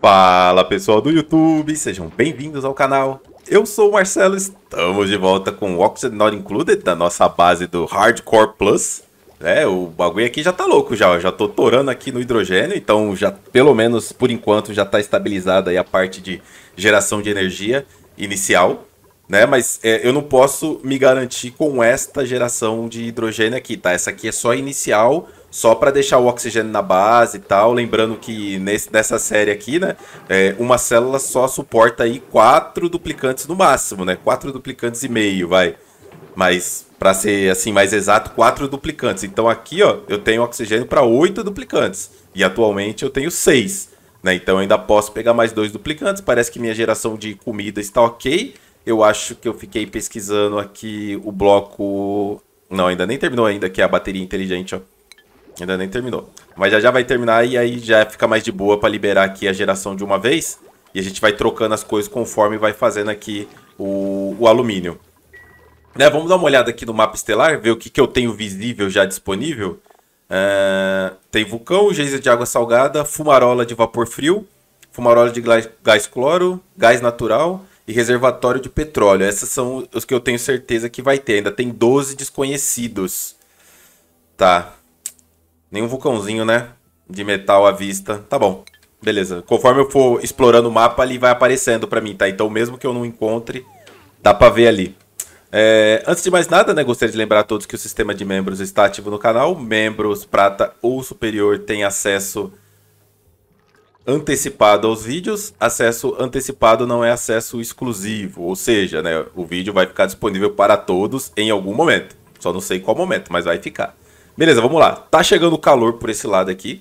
Fala pessoal do YouTube, sejam bem-vindos ao canal. Eu sou o Marcelo, estamos de volta com o Oxygen Not Included da nossa base do Hardcore Plus. É, o bagulho aqui já tá louco já, já tô torando aqui no hidrogênio, então já pelo menos por enquanto já tá estabilizada aí a parte de geração de energia inicial, né? Mas é, eu não posso me garantir com esta geração de hidrogênio aqui, tá? Essa aqui é só inicial, só para deixar o oxigênio na base e tal. Lembrando que nesse, nessa série aqui, né, é, uma célula só suporta aí quatro duplicantes no máximo, né? Quatro duplicantes e meio, vai. Mas para ser assim mais exato, quatro duplicantes. Então aqui, ó, eu tenho oxigênio para oito duplicantes e atualmente eu tenho seis, né? Então eu ainda posso pegar mais dois duplicantes. Parece que minha geração de comida está ok. Eu acho que eu fiquei pesquisando aqui o bloco. Não, ainda nem terminou ainda, que é a bateria inteligente, ó. Ainda nem terminou. Mas já já vai terminar e aí já fica mais de boa para liberar aqui a geração de uma vez. E a gente vai trocando as coisas conforme vai fazendo aqui o, o alumínio. Né, vamos dar uma olhada aqui no mapa estelar, ver o que, que eu tenho visível já disponível. Uh, tem vulcão, geyser de água salgada, fumarola de vapor frio, fumarola de gás, cloro, gás natural e reservatório de petróleo. Essas são os que eu tenho certeza que vai ter. Ainda tem 12 desconhecidos. Tá. Nenhum vulcãozinho, né? De metal à vista. Tá bom. Beleza. Conforme eu for explorando o mapa, ele vai aparecendo pra mim, tá? Então, mesmo que eu não encontre, dá pra ver ali. É, antes de mais nada, né, gostaria de lembrar a todos que o sistema de membros está ativo no canal. Membros prata ou superior têm acesso antecipado aos vídeos. Acesso antecipado não é acesso exclusivo, ou seja, né, o vídeo vai ficar disponível para todos em algum momento. Só não sei qual momento, mas vai ficar. Beleza, vamos lá. Tá chegando o calor por esse lado aqui,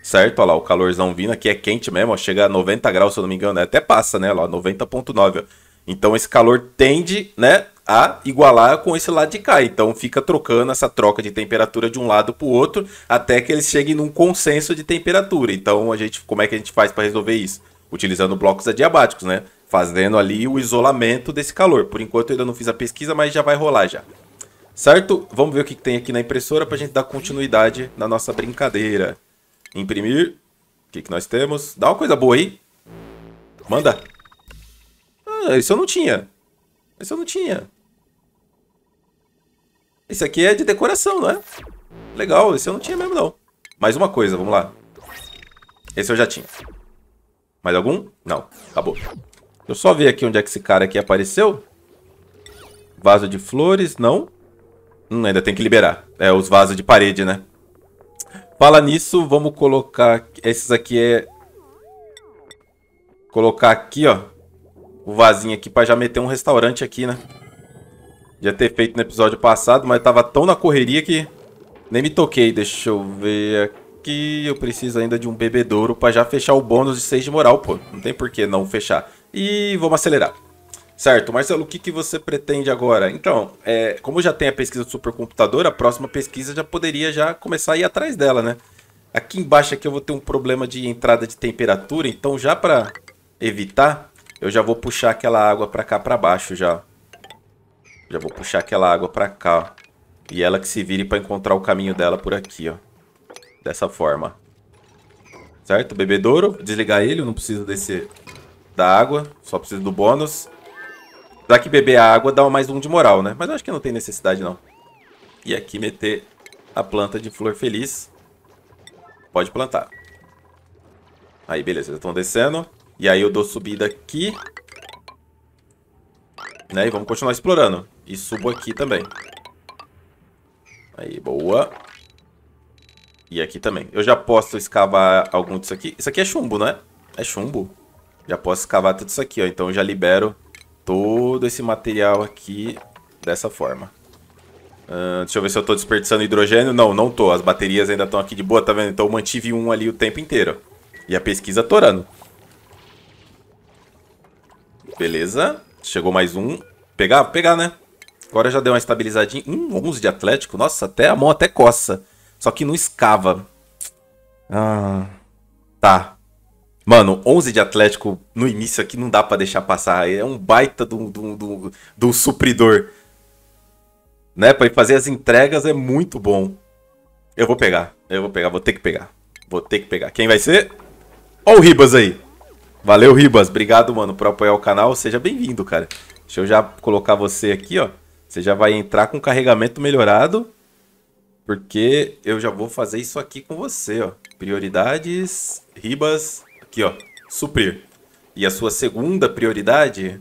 certo? Olha lá, o calorzão vindo aqui é quente mesmo, ó, chega a 90 graus, se eu não me engano, né? até passa, né? Olha lá, 90.9, Então esse calor tende, né, a igualar com esse lado de cá. Então fica trocando essa troca de temperatura de um lado para o outro até que eles cheguem num consenso de temperatura. Então a gente, como é que a gente faz para resolver isso? Utilizando blocos adiabáticos, né? Fazendo ali o isolamento desse calor. Por enquanto eu ainda não fiz a pesquisa, mas já vai rolar já. Certo? Vamos ver o que tem aqui na impressora para a gente dar continuidade na nossa brincadeira. Imprimir. O que, que nós temos? Dá uma coisa boa aí. Manda. Ah, isso eu não tinha. Isso eu não tinha. Esse aqui é de decoração, não é? Legal, esse eu não tinha mesmo, não. Mais uma coisa, vamos lá. Esse eu já tinha. Mais algum? Não, acabou. Eu só ver aqui onde é que esse cara aqui apareceu. Vaso de flores, não. Hum, ainda tem que liberar. É, os vasos de parede, né? Fala nisso, vamos colocar... Esses aqui é... Colocar aqui, ó. O vasinho aqui pra já meter um restaurante aqui, né? Já ter feito no episódio passado, mas tava tão na correria que... Nem me toquei. Deixa eu ver aqui. Eu preciso ainda de um bebedouro pra já fechar o bônus de 6 de moral, pô. Não tem por que não fechar. E vamos acelerar. Certo, Marcelo, o que, que você pretende agora? Então, é, como já tem a pesquisa do supercomputador, a próxima pesquisa já poderia já começar a ir atrás dela, né? Aqui embaixo aqui eu vou ter um problema de entrada de temperatura, então já para evitar, eu já vou puxar aquela água para cá para baixo já. Já vou puxar aquela água para cá, ó. E ela que se vire para encontrar o caminho dela por aqui, ó. Dessa forma. Certo? Bebedouro, desligar ele, não preciso descer da água, só preciso do bônus. Já que beber a água dá mais um de moral, né? Mas eu acho que não tem necessidade, não. E aqui meter a planta de flor feliz. Pode plantar. Aí, beleza. Estão descendo. E aí eu dou subida aqui. Né? E vamos continuar explorando. E subo aqui também. Aí, boa. E aqui também. Eu já posso escavar algum disso aqui. Isso aqui é chumbo, né? é? É chumbo. Já posso escavar tudo isso aqui, ó. Então eu já libero todo esse material aqui dessa forma. Uh, deixa eu ver se eu estou desperdiçando hidrogênio. Não, não tô. As baterias ainda estão aqui de boa, tá vendo? Então eu mantive um ali o tempo inteiro. E a pesquisa torando. Beleza. Chegou mais um. Pegar? Pegar, né? Agora já deu uma estabilizadinha. Hum, 11 de Atlético. Nossa, até a mão até coça. Só que não escava. Ah, tá. Mano, 11 de Atlético no início aqui não dá para deixar passar. É um baita do, do, do, do supridor. Né? Pra fazer as entregas é muito bom. Eu vou pegar. Eu vou pegar. Vou ter que pegar. Vou ter que pegar. Quem vai ser? Ó o Ribas aí. Valeu, Ribas. Obrigado, mano, por apoiar o canal. Seja bem-vindo, cara. Deixa eu já colocar você aqui, ó. Você já vai entrar com carregamento melhorado. Porque eu já vou fazer isso aqui com você, ó. Prioridades, Ribas. Aqui, ó. Suprir. E a sua segunda prioridade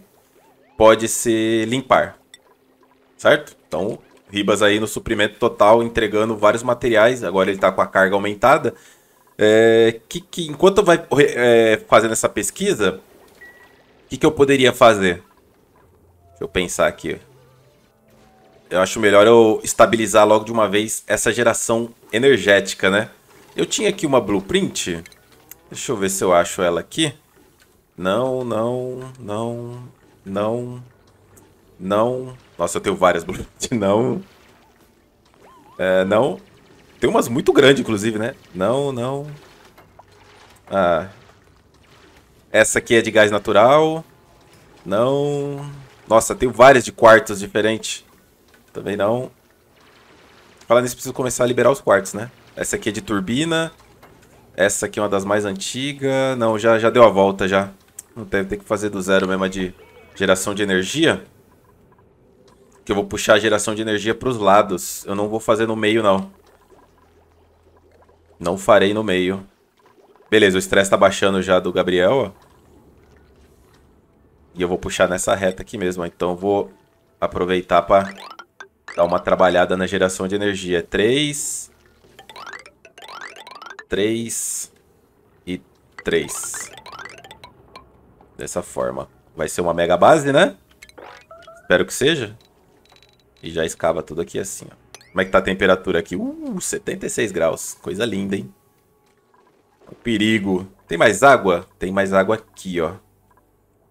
pode ser limpar. Certo? Então, Ribas aí no suprimento total, entregando vários materiais. Agora ele está com a carga aumentada. É, que, que, enquanto vai é, fazendo essa pesquisa, o que, que eu poderia fazer? Deixa eu pensar aqui. Eu acho melhor eu estabilizar logo de uma vez essa geração energética, né? Eu tinha aqui uma blueprint. Deixa eu ver se eu acho ela aqui. Não, não, não, não, não. Nossa, eu tenho várias não. É, não. Tem umas muito grandes, inclusive, né? Não, não. Ah. Essa aqui é de gás natural. Não. Nossa, tenho várias de quartos diferentes. Também não. Falando nisso, preciso começar a liberar os quartos, né? Essa aqui é de turbina. Essa aqui é uma das mais antigas. Não, já, já deu a volta já. Não deve ter que fazer do zero mesmo a de geração de energia. Que eu vou puxar a geração de energia para os lados. Eu não vou fazer no meio, não. Não farei no meio. Beleza, o estresse tá baixando já do Gabriel, ó. E eu vou puxar nessa reta aqui mesmo, ó. Então vou aproveitar para dar uma trabalhada na geração de energia. 3, 3 e 3. Dessa forma. Vai ser uma mega base, né? Espero que seja. E já escava tudo aqui assim, ó. Como é que tá a temperatura aqui? Uh, 76 graus. Coisa linda, hein? O perigo. Tem mais água? Tem mais água aqui, ó.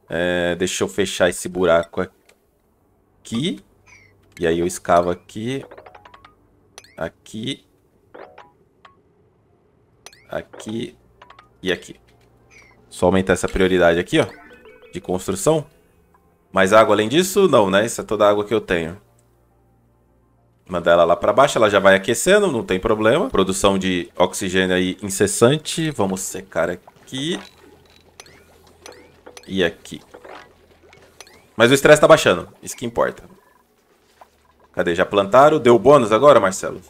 É, deixa eu fechar esse buraco aqui. E aí eu escavo aqui. Aqui aqui e aqui. Só aumentar essa prioridade aqui, ó, de construção. Mais água além disso? Não, né? Isso é toda a água que eu tenho. Mandar ela lá para baixo, ela já vai aquecendo, não tem problema. Produção de oxigênio aí incessante. Vamos secar aqui. E aqui. Mas o estresse tá baixando, isso que importa. Cadê? Já plantaram? Deu bônus agora, Marcelo?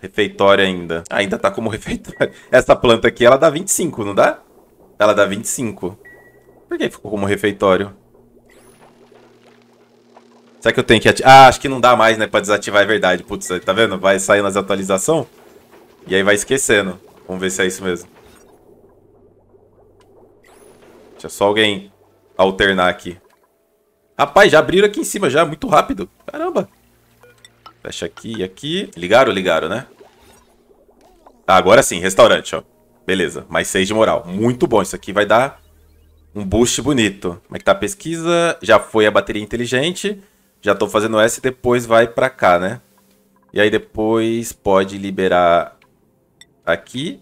refeitório ainda. ainda tá como refeitório. Essa planta aqui, ela dá 25, não dá? Ela dá 25. Por que ficou como refeitório? Será que eu tenho que ativar? Ah, acho que não dá mais, né, pra desativar, é verdade. Putz, tá vendo? Vai saindo as atualizações e aí vai esquecendo. Vamos ver se é isso mesmo. Deixa só alguém alternar aqui. Rapaz, já abriram aqui em cima já, muito rápido. Caramba. Fecha aqui e aqui. Ligaram? Ligaram, né? Tá, agora sim, restaurante, ó. Beleza, mais 6 de moral. Muito bom, isso aqui vai dar um boost bonito. Como é que tá a pesquisa? Já foi a bateria inteligente. Já tô fazendo essa e depois vai pra cá, né? E aí depois pode liberar aqui.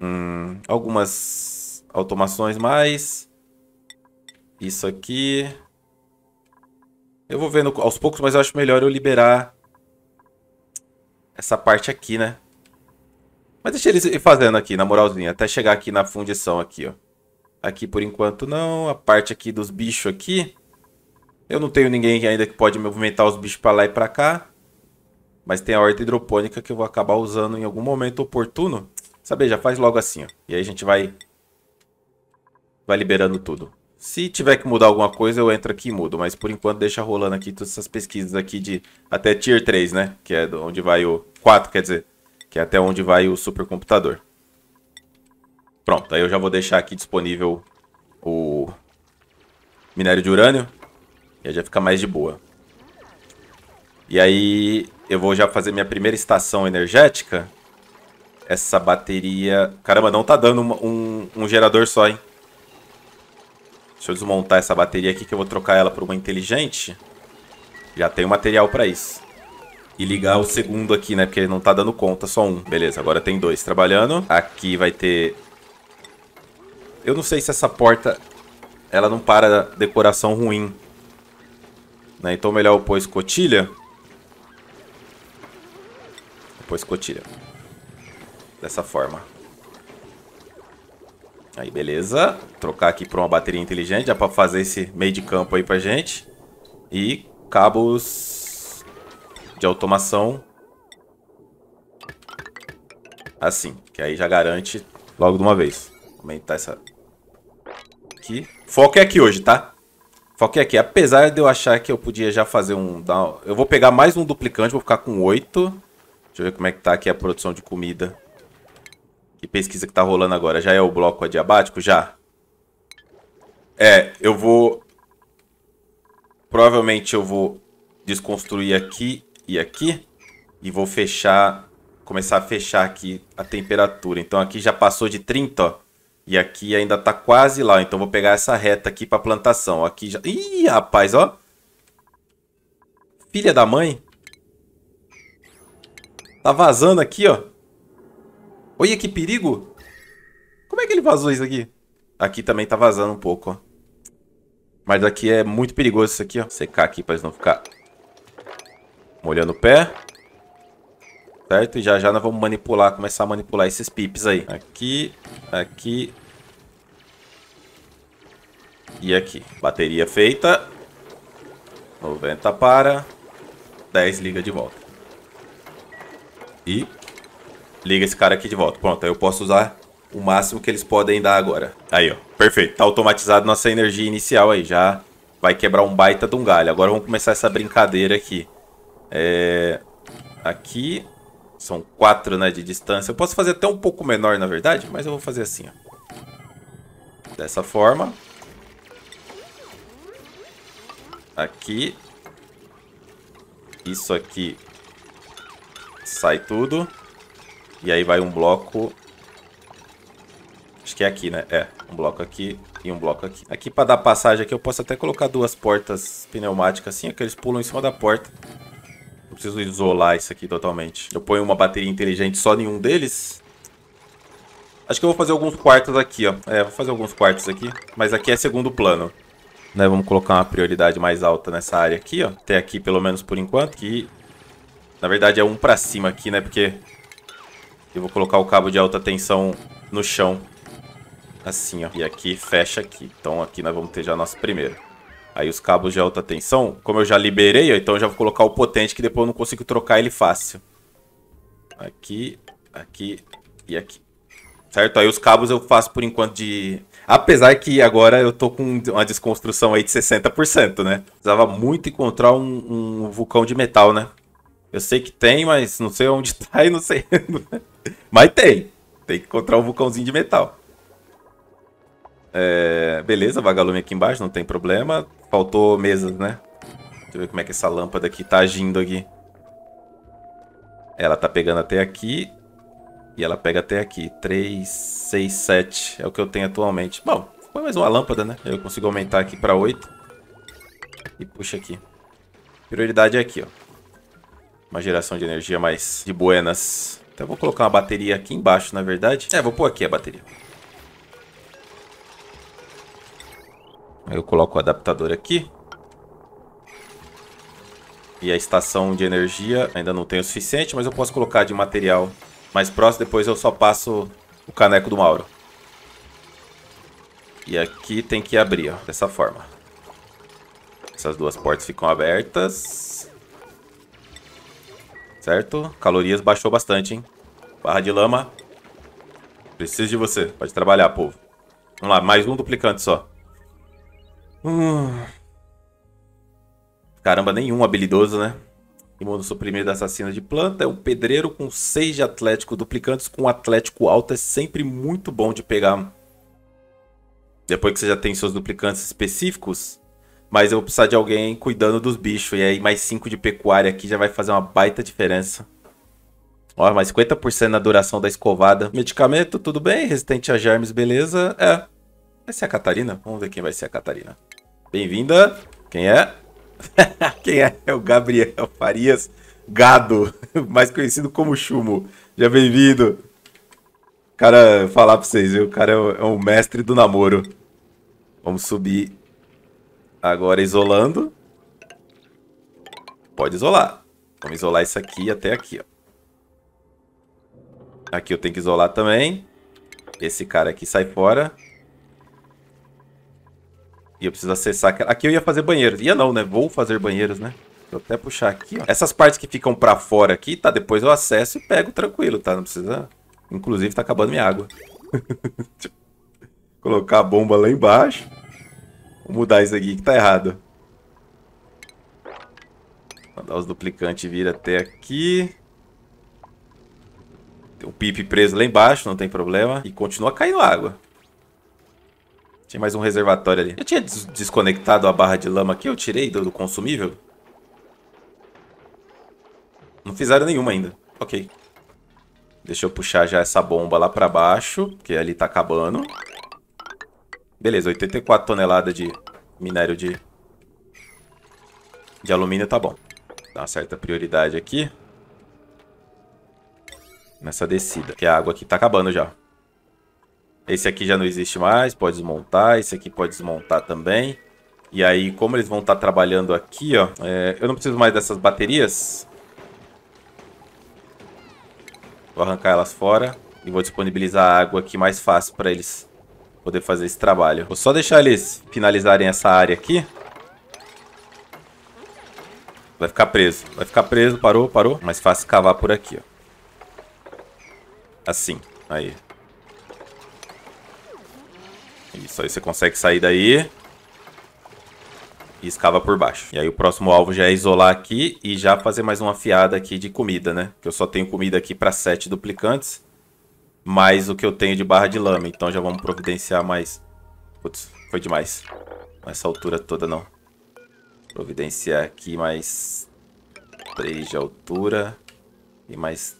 Hum, algumas automações mais. Isso aqui. Eu vou vendo aos poucos, mas eu acho melhor eu liberar essa parte aqui, né? Mas deixa eles ir fazendo aqui, na moralzinha, até chegar aqui na fundição aqui, ó. Aqui por enquanto não, a parte aqui dos bichos aqui. Eu não tenho ninguém ainda que pode movimentar os bichos pra lá e pra cá. Mas tem a horta hidropônica que eu vou acabar usando em algum momento oportuno. Saber, já faz logo assim, ó. E aí a gente vai... Vai liberando tudo. Se tiver que mudar alguma coisa, eu entro aqui e mudo. Mas por enquanto deixa rolando aqui todas essas pesquisas aqui de até Tier 3, né? Que é onde vai o... 4, quer dizer. Que é até onde vai o supercomputador. Pronto, aí eu já vou deixar aqui disponível o minério de urânio. E aí já fica mais de boa. E aí eu vou já fazer minha primeira estação energética. Essa bateria... Caramba, não tá dando um, um, um gerador só, hein? Deixa eu desmontar essa bateria aqui que eu vou trocar ela por uma inteligente. Já tem o material para isso. E ligar o segundo aqui, né? Porque ele não tá dando conta, só um. Beleza, agora tem dois trabalhando. Aqui vai ter... Eu não sei se essa porta... Ela não para decoração ruim. Né? Então melhor eu pôr escotilha. Vou pôr escotilha. Dessa forma. Aí, beleza. trocar aqui para uma bateria inteligente, já para fazer esse meio de campo aí pra gente. E cabos de automação. Assim, que aí já garante logo de uma vez. Aumentar essa... Aqui. Foco é aqui hoje, tá? Foco é aqui. Apesar de eu achar que eu podia já fazer um... Eu vou pegar mais um duplicante, vou ficar com oito. Deixa eu ver como é que tá aqui a produção de comida. Que pesquisa que tá rolando agora? Já é o bloco adiabático? Já. É, eu vou... Provavelmente eu vou desconstruir aqui e aqui. E vou fechar... Começar a fechar aqui a temperatura. Então aqui já passou de 30, ó. E aqui ainda tá quase lá. Então vou pegar essa reta aqui pra plantação. Aqui já... Ih, rapaz, ó. Filha da mãe. Tá vazando aqui, ó. Olha que perigo. Como é que ele vazou isso aqui? Aqui também tá vazando um pouco, ó. Mas aqui é muito perigoso isso aqui, ó. Secar aqui pra eles não ficar molhando o pé. Certo? E já já nós vamos manipular, começar a manipular esses pips aí. Aqui, aqui. E aqui. Bateria feita. 90 para. 10 liga de volta. E liga esse cara aqui de volta. Pronto, aí eu posso usar o máximo que eles podem dar agora. Aí, ó, perfeito. Tá automatizado nossa energia inicial aí, já vai quebrar um baita de um galho. Agora vamos começar essa brincadeira aqui. É... Aqui são quatro né, de distância. Eu posso fazer até um pouco menor, na verdade, mas eu vou fazer assim, ó. Dessa forma. Aqui. Isso aqui. Sai tudo. E aí vai um bloco... Acho que é aqui, né? É, um bloco aqui e um bloco aqui. Aqui para dar passagem aqui eu posso até colocar duas portas pneumáticas assim, é que eles pulam em cima da porta. Eu preciso isolar isso aqui totalmente. Eu ponho uma bateria inteligente só em um deles. Acho que eu vou fazer alguns quartos aqui, ó. É, vou fazer alguns quartos aqui. Mas aqui é segundo plano. Né, vamos colocar uma prioridade mais alta nessa área aqui, ó. Até aqui, pelo menos por enquanto. Que, na verdade, é um pra cima aqui, né? Porque eu vou colocar o cabo de alta tensão no chão. Assim, ó. E aqui fecha aqui. Então aqui nós vamos ter já nosso primeiro. Aí os cabos de alta tensão, como eu já liberei, ó, então eu já vou colocar o potente que depois eu não consigo trocar ele fácil. Aqui, aqui e aqui. Certo? Aí os cabos eu faço por enquanto de... Apesar que agora eu tô com uma desconstrução aí de 60%, né? Precisava muito encontrar um, um vulcão de metal, né? Eu sei que tem, mas não sei onde tá e não sei. mas tem. Tem que encontrar o um vulcãozinho de metal. É, beleza, vagalume aqui embaixo, não tem problema. Faltou mesas, né? Deixa eu ver como é que essa lâmpada aqui tá agindo aqui. Ela tá pegando até aqui. E ela pega até aqui. 3, 6, 7 é o que eu tenho atualmente. Bom, foi mais uma lâmpada, né? Eu consigo aumentar aqui pra 8. E puxa aqui. Prioridade é aqui, ó uma geração de energia mais de buenas. Então eu vou colocar uma bateria aqui embaixo, na verdade. É, vou pôr aqui a bateria. Eu coloco o adaptador aqui. E a estação de energia ainda não tem o suficiente, mas eu posso colocar de material mais próximo. Depois eu só passo o caneco do Mauro. E aqui tem que abrir, ó, dessa forma. Essas duas portas ficam abertas. Certo? Calorias baixou bastante, hein? Barra de lama. Preciso de você. Pode trabalhar, povo. Vamos lá, mais um duplicante só. Hum. Caramba, nenhum habilidoso, né? Imundo suprimido assassino de planta. É um pedreiro com 6 de atlético. Duplicantes com atlético alto é sempre muito bom de pegar. Depois que você já tem seus duplicantes específicos, mas eu vou precisar de alguém cuidando dos bichos. E aí, mais 5 de pecuária aqui já vai fazer uma baita diferença. Ó, mais 50% na duração da escovada. Medicamento, tudo bem. Resistente a germes, beleza. É. Vai ser a Catarina? Vamos ver quem vai ser a Catarina. Bem-vinda. Quem é? quem é? É o Gabriel Farias Gado, mais conhecido como Chumo. Já bem-vindo. Cara, falar pra vocês, viu? O cara é um é o mestre do namoro. Vamos subir Agora isolando. Pode isolar. Vamos isolar isso aqui até aqui, ó. Aqui eu tenho que isolar também. Esse cara aqui sai fora. E eu preciso acessar... Aquela... Aqui eu ia fazer banheiros. Ia não, né? Vou fazer banheiros, né? Vou eu até puxar aqui, ó. Essas partes que ficam pra fora aqui, tá? Depois eu acesso e pego tranquilo, tá? Não precisa... Inclusive tá acabando minha água. Colocar a bomba lá embaixo. Vou mudar isso aqui que tá errado. Mandar os duplicantes vir até aqui. Tem o um pipe preso lá embaixo, não tem problema. E continua caindo água. Tinha mais um reservatório ali. Eu tinha des desconectado a barra de lama que eu tirei do, do consumível. Não fizeram nenhuma ainda. Ok. Deixa eu puxar já essa bomba lá pra baixo, porque ali tá acabando. Beleza, 84 toneladas de minério de, de alumínio tá bom. Dá uma certa prioridade aqui. Nessa descida, que a água aqui tá acabando já. Esse aqui já não existe mais, pode desmontar. Esse aqui pode desmontar também. E aí, como eles vão estar tá trabalhando aqui, ó... É, eu não preciso mais dessas baterias. Vou arrancar elas fora. E vou disponibilizar a água aqui mais fácil para eles poder fazer esse trabalho. Vou só deixar eles finalizarem essa área aqui. Vai ficar preso. Vai ficar preso. Parou, parou. Mais fácil cavar por aqui, ó. Assim. Aí. Isso aí, você consegue sair daí. E escava por baixo. E aí o próximo alvo já é isolar aqui e já fazer mais uma fiada aqui de comida, né? Que eu só tenho comida aqui para sete duplicantes mais o que eu tenho de barra de lama. Então já vamos providenciar mais... Putz, foi demais. Nessa altura toda, não. Providenciar aqui mais 3 de altura e mais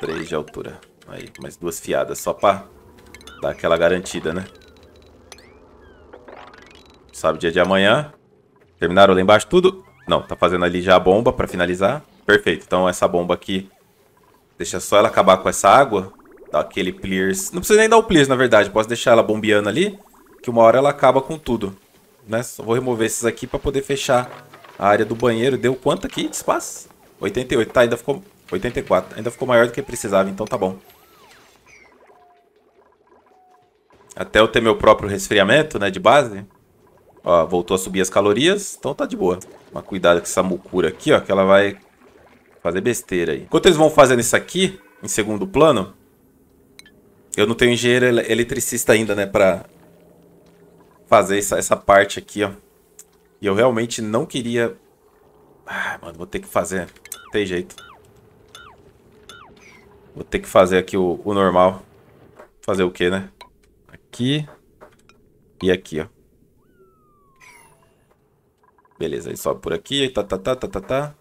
3 de altura. Aí, mais duas fiadas, só pra dar aquela garantida, né? Sabe, dia de amanhã. Terminaram lá embaixo tudo? Não, tá fazendo ali já a bomba pra finalizar. Perfeito, então essa bomba aqui, deixa só ela acabar com essa água dar aquele pliers, Não precisa nem dar o pliers na verdade. Posso deixar ela bombeando ali, que uma hora ela acaba com tudo. Né? Só vou remover esses aqui pra poder fechar a área do banheiro. Deu quanto aqui de espaço? 88. Tá, ainda ficou... 84. Ainda ficou maior do que precisava, então tá bom. Até eu ter meu próprio resfriamento, né, de base. Ó, voltou a subir as calorias, então tá de boa. Mas cuidado com essa mucura aqui, ó, que ela vai fazer besteira aí. Enquanto eles vão fazendo isso aqui, em segundo plano, eu não tenho engenheiro eletricista ainda, né, pra fazer essa, essa parte aqui, ó. E eu realmente não queria... Ah, mano, vou ter que fazer. Não tem jeito. Vou ter que fazer aqui o, o normal. Fazer o quê, né? Aqui. E aqui, ó. Beleza, aí sobe por aqui, tá, tá, tá, tá, tá, tá.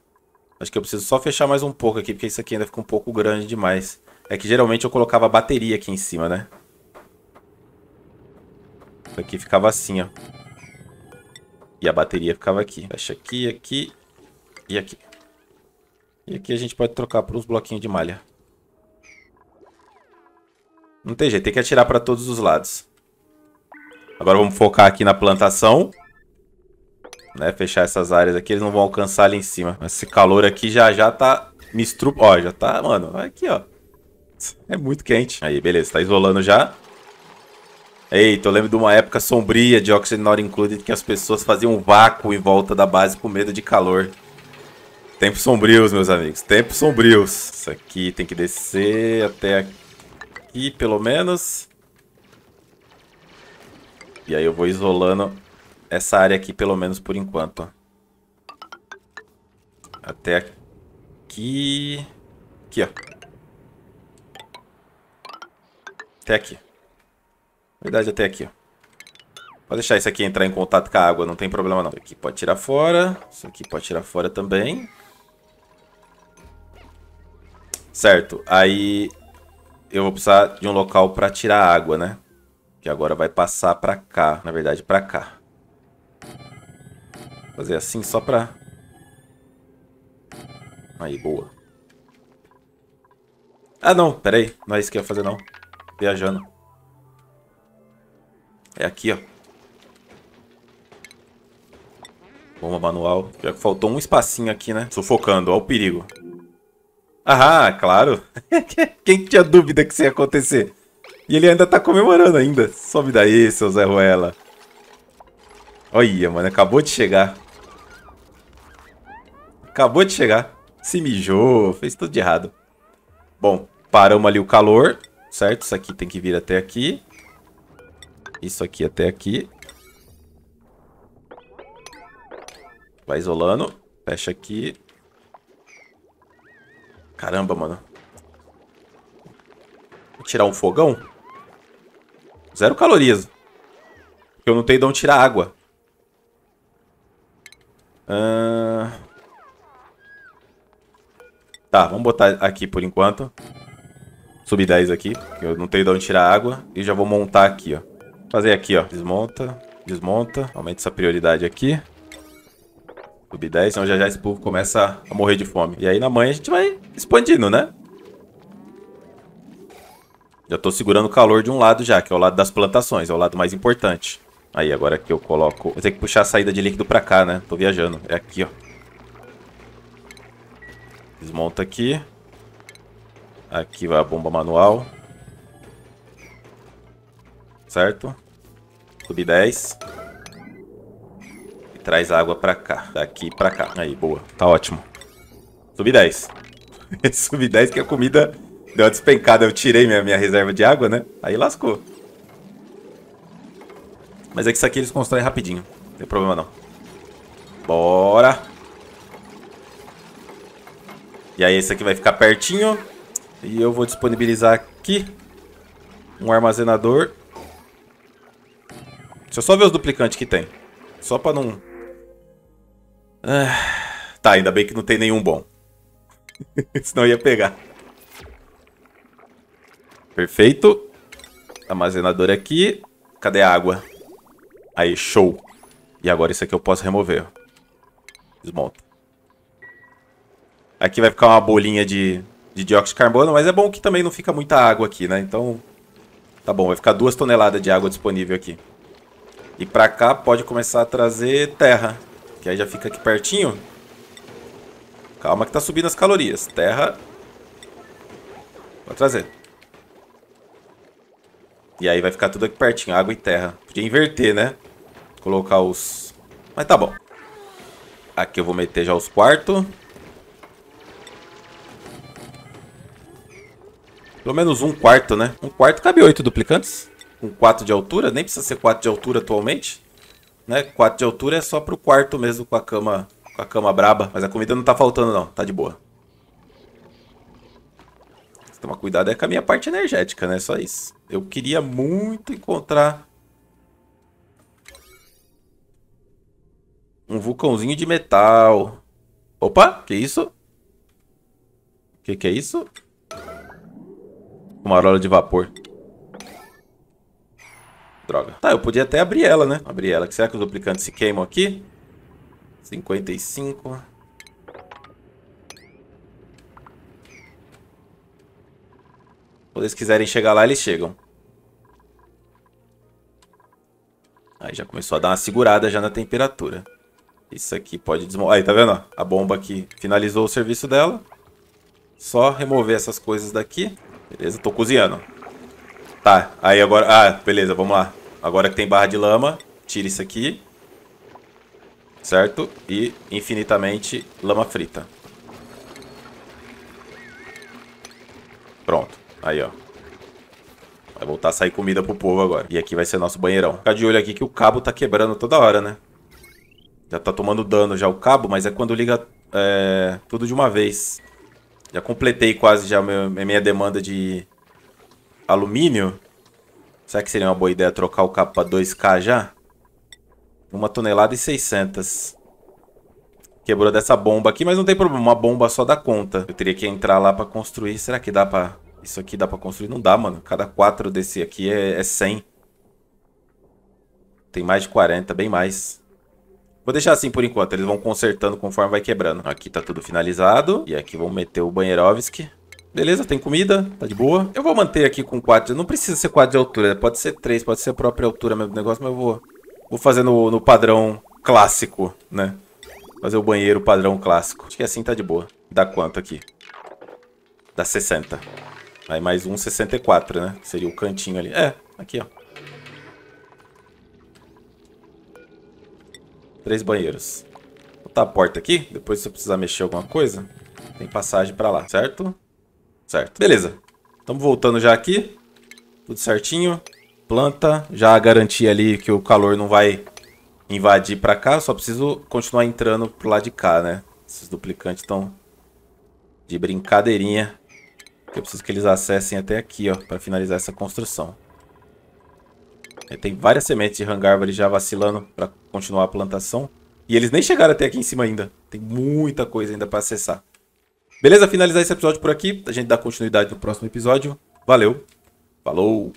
Acho que eu preciso só fechar mais um pouco aqui, porque isso aqui ainda fica um pouco grande demais. É que geralmente eu colocava a bateria aqui em cima, né? Isso aqui ficava assim, ó. E a bateria ficava aqui. Fecha aqui, aqui e aqui. E aqui a gente pode trocar por uns bloquinhos de malha. Não tem jeito, tem que atirar para todos os lados. Agora vamos focar aqui na plantação. Né, fechar essas áreas aqui, eles não vão alcançar ali em cima. Esse calor aqui já já tá me Ó, já tá, mano, aqui, ó. É muito quente. Aí, beleza. Tá isolando já. Eita, eu lembro de uma época sombria de Oxygen Not Included que as pessoas faziam um vácuo em volta da base com medo de calor. Tempos sombrios, meus amigos. Tempos sombrios. Isso aqui tem que descer até aqui, pelo menos. E aí eu vou isolando essa área aqui, pelo menos por enquanto. Até aqui. Aqui, ó. Até aqui. Na verdade, até aqui. Pode deixar isso aqui entrar em contato com a água, não tem problema não. Isso aqui pode tirar fora. Isso aqui pode tirar fora também. Certo, aí eu vou precisar de um local para tirar a água, né? Que agora vai passar para cá, na verdade, para cá. Vou fazer assim só para... Aí, boa. Ah, não, peraí. Não é isso que eu ia fazer, não. Viajando. É aqui, ó. Bomba manual. Já que faltou um espacinho aqui, né? Sufocando, ó o perigo. Ah, claro. Quem tinha dúvida que isso ia acontecer? E ele ainda tá comemorando ainda. Sobe daí, seu Zé Ruela. Olha, mano, acabou de chegar. Acabou de chegar. Se mijou, fez tudo de errado. Bom, paramos ali o calor certo? Isso aqui tem que vir até aqui. Isso aqui até aqui. Vai isolando. Fecha aqui. Caramba, mano. Vou tirar um fogão? Zero calorias. Porque eu não tenho de onde tirar água. Tá, vamos botar aqui por enquanto. Sub 10 aqui, que eu não tenho de onde tirar água. E já vou montar aqui, ó. Fazer aqui, ó. Desmonta, desmonta. Aumenta essa prioridade aqui. Sub 10, senão já já esse povo começa a morrer de fome. E aí na manhã a gente vai expandindo, né? Já tô segurando o calor de um lado já, que é o lado das plantações, é o lado mais importante. Aí, agora que eu coloco... Vou ter que puxar a saída de líquido pra cá, né? Tô viajando. É aqui, ó. Desmonta aqui. Aqui vai a bomba manual. Certo? Subi 10. E traz água pra cá. Daqui pra cá. Aí, boa. Tá ótimo. Subi 10. Subi 10 que a comida deu uma despencada. Eu tirei minha, minha reserva de água, né? Aí lascou. Mas é que isso aqui eles constroem rapidinho. Não tem problema não. Bora! E aí esse aqui vai ficar pertinho. E eu vou disponibilizar aqui um armazenador. Deixa eu só ver os duplicantes que tem. Só pra não... Ah, tá, ainda bem que não tem nenhum bom. Senão ia pegar. Perfeito. Armazenador aqui. Cadê a água? Aí, show. E agora isso aqui eu posso remover. Desmonta. Aqui vai ficar uma bolinha de, de dióxido de carbono, mas é bom que também não fica muita água aqui, né? Então, tá bom, vai ficar duas toneladas de água disponível aqui. E pra cá pode começar a trazer terra, que aí já fica aqui pertinho. Calma que tá subindo as calorias. Terra. Vou trazer. E aí vai ficar tudo aqui pertinho, água e terra. Podia inverter, né? Colocar os... Mas tá bom. Aqui eu vou meter já os quartos. Pelo menos um quarto, né? Um quarto cabe oito duplicantes. Com quatro de altura. Nem precisa ser quatro de altura atualmente. Né? Quatro de altura é só pro quarto mesmo com a cama. Com a cama braba. Mas a comida não tá faltando, não. Tá de boa. Tomar cuidado é com a minha parte energética, né? Só isso. Eu queria muito encontrar Um vulcãozinho de metal. Opa, que isso? Que que é isso? Uma auréola de vapor. Droga. Tá, eu podia até abrir ela, né? Abrir ela. Será que os duplicantes se queimam aqui? 55. Quando eles quiserem chegar lá, eles chegam. Aí já começou a dar uma segurada já na temperatura. Isso aqui pode desmontar. Aí, tá vendo? A bomba aqui finalizou o serviço dela. Só remover essas coisas daqui. Beleza, tô cozinhando. Tá, aí agora... Ah, beleza, vamos lá. Agora que tem barra de lama, tira isso aqui. Certo? E infinitamente lama frita. Pronto. Aí, ó. Vai voltar a sair comida pro povo agora. E aqui vai ser nosso banheirão. Fica de olho aqui que o cabo tá quebrando toda hora, né? Já tá tomando dano já o cabo, mas é quando liga é, tudo de uma vez. Já completei quase já a minha demanda de alumínio. Será que seria uma boa ideia trocar o capa para 2K já? Uma tonelada e 600. Quebrou dessa bomba aqui, mas não tem problema. Uma bomba só dá conta. Eu teria que entrar lá para construir. Será que dá para... Isso aqui dá para construir? Não dá, mano. Cada 4 desse aqui é, é 100. Tem mais de 40, bem mais. Vou deixar assim por enquanto, eles vão consertando conforme vai quebrando. Aqui tá tudo finalizado. E aqui vamos meter o Banherovski. Beleza, tem comida, tá de boa. Eu vou manter aqui com 4, não precisa ser 4 de altura, né? pode ser 3, pode ser a própria altura mesmo do negócio, mas eu vou, vou fazer no, no padrão clássico, né? Fazer o banheiro padrão clássico. Acho que assim tá de boa. Dá quanto aqui? Dá 60. Aí mais um, 64, né? Seria o cantinho ali. É, aqui, ó. Três banheiros. Vou botar a porta aqui. Depois se eu precisar mexer alguma coisa, tem passagem pra lá, certo? Certo. Beleza. Estamos voltando já aqui. Tudo certinho. Planta. Já garanti ali que o calor não vai invadir pra cá. Só preciso continuar entrando pro lado de cá, né? Esses duplicantes estão de brincadeirinha. Eu preciso que eles acessem até aqui, ó, pra finalizar essa construção. É, tem várias sementes de hangárvore já vacilando para continuar a plantação. E eles nem chegaram até aqui em cima ainda. Tem muita coisa ainda para acessar. Beleza? Finalizar esse episódio por aqui. A gente dá continuidade no próximo episódio. Valeu. Falou.